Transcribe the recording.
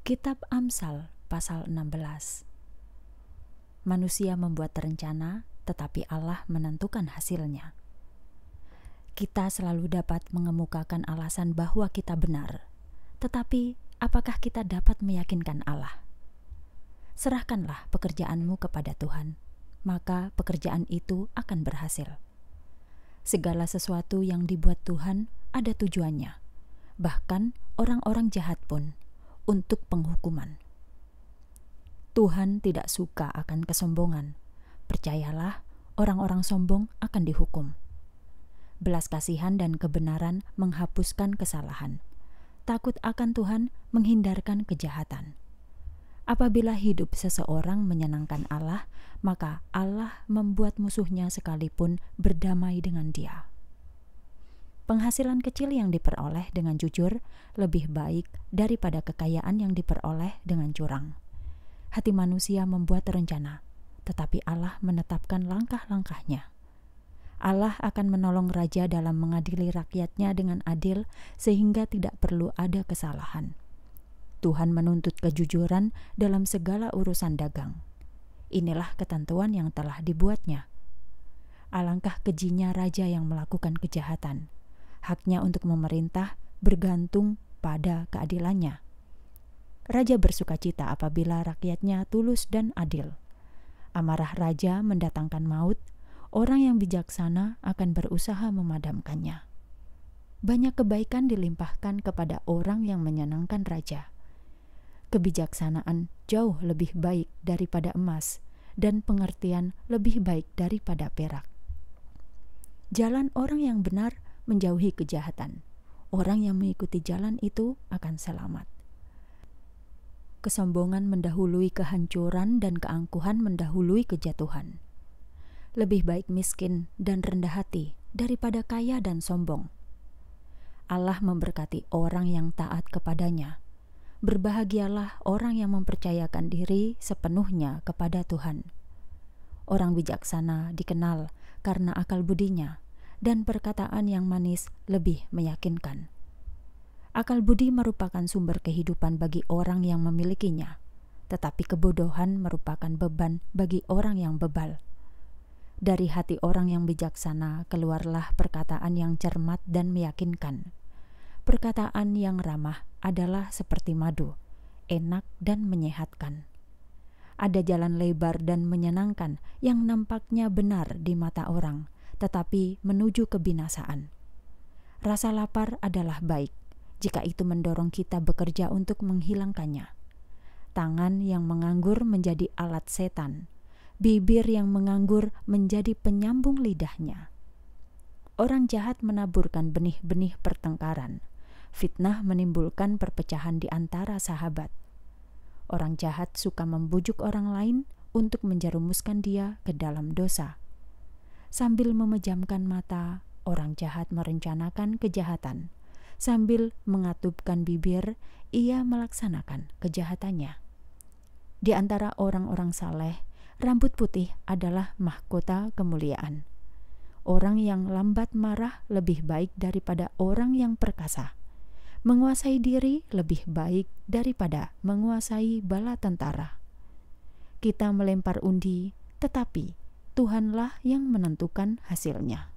Kitab Amsal pasal 16 Manusia membuat rencana, tetapi Allah menentukan hasilnya. Kita selalu dapat mengemukakan alasan bahwa kita benar, tetapi apakah kita dapat meyakinkan Allah? Serahkanlah pekerjaanmu kepada Tuhan, maka pekerjaan itu akan berhasil. Segala sesuatu yang dibuat Tuhan ada tujuannya, bahkan orang-orang jahat pun untuk penghukuman. Tuhan tidak suka akan kesombongan. Percayalah, orang-orang sombong akan dihukum. Belas kasihan dan kebenaran menghapuskan kesalahan. Takut akan Tuhan menghindarkan kejahatan. Apabila hidup seseorang menyenangkan Allah, maka Allah membuat musuhnya sekalipun berdamai dengan dia. Penghasilan kecil yang diperoleh dengan jujur lebih baik daripada kekayaan yang diperoleh dengan curang. Hati manusia membuat rencana, tetapi Allah menetapkan langkah-langkahnya. Allah akan menolong raja dalam mengadili rakyatnya dengan adil, sehingga tidak perlu ada kesalahan. Tuhan menuntut kejujuran dalam segala urusan dagang. Inilah ketentuan yang telah dibuatnya. Alangkah kejinya raja yang melakukan kejahatan haknya untuk memerintah bergantung pada keadilannya. Raja bersuka cita apabila rakyatnya tulus dan adil. Amarah raja mendatangkan maut, orang yang bijaksana akan berusaha memadamkannya. Banyak kebaikan dilimpahkan kepada orang yang menyenangkan raja. Kebijaksanaan jauh lebih baik daripada emas, dan pengertian lebih baik daripada perak. Jalan orang yang benar menjauhi kejahatan. Orang yang mengikuti jalan itu akan selamat. Kesombongan mendahului kehancuran dan keangkuhan mendahului kejatuhan. Lebih baik miskin dan rendah hati daripada kaya dan sombong. Allah memberkati orang yang taat kepadanya. Berbahagialah orang yang mempercayakan diri sepenuhnya kepada Tuhan. Orang bijaksana dikenal karena akal budinya dan perkataan yang manis lebih meyakinkan. Akal budi merupakan sumber kehidupan bagi orang yang memilikinya, tetapi kebodohan merupakan beban bagi orang yang bebal. Dari hati orang yang bijaksana keluarlah perkataan yang cermat dan meyakinkan. Perkataan yang ramah adalah seperti madu, enak dan menyehatkan ada jalan lebar dan menyenangkan yang nampaknya benar di mata orang, tetapi menuju kebinasaan. Rasa lapar adalah baik jika itu mendorong kita bekerja untuk menghilangkannya. Tangan yang menganggur menjadi alat setan, bibir yang menganggur menjadi penyambung lidahnya. Orang jahat menaburkan benih-benih pertengkaran. Fitnah menimbulkan perpecahan di antara sahabat. Orang jahat suka membujuk orang lain untuk menjerumuskan dia ke dalam dosa sambil memejamkan mata, orang jahat merencanakan kejahatan. Sambil mengatupkan bibir, ia melaksanakan kejahatannya. Di antara orang-orang saleh, rambut putih adalah mahkota kemuliaan. Orang yang lambat marah lebih baik daripada orang yang perkasa. Menguasai diri lebih baik daripada menguasai bala tentara. Kita melempar undi, tetapi Tuhanlah yang menentukan hasilnya.